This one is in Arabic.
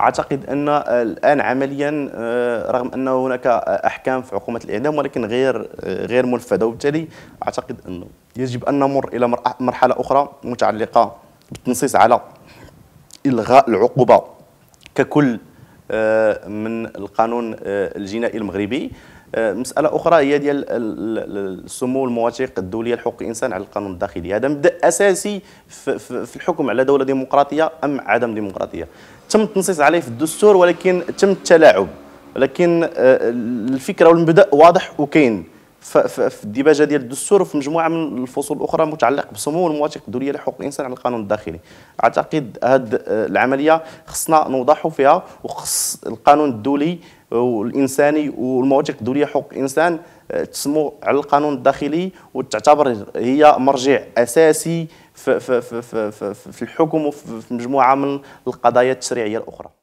اعتقد ان الان عمليا آه، رغم ان هناك احكام في حكومه الاعدام ولكن غير آه، غير منفذه وبالتالي اعتقد انه يجب ان نمر الى مرحله اخرى متعلقه بالتنصيص على الغاء العقوبه ككل آه، من القانون الجنائي المغربي مساله اخرى هي ديال السمو المواثيق الدوليه لحقوق الانسان على القانون الداخلي هذا مبدا اساسي في الحكم على دوله ديمقراطيه ام عدم ديمقراطيه تم التنصيص عليه في الدستور ولكن تم التلاعب ولكن آه، الفكره والمبدا واضح وكاين في الديباجه ديال الدستور وفي مجموعه من الفصول الاخرى متعلقة بسمو المواثيق الدوليه لحقوق الانسان على القانون الداخلي اعتقد هذه آه، العمليه خصنا نوضحوا فيها وخص القانون الدولي والانساني والمواثيق الدوليه حقوق الانسان آه، تسمو على القانون الداخلي وتعتبر هي مرجع اساسي في, في, في, في, في الحكم وفي مجموعه من القضايا التشريعيه الاخرى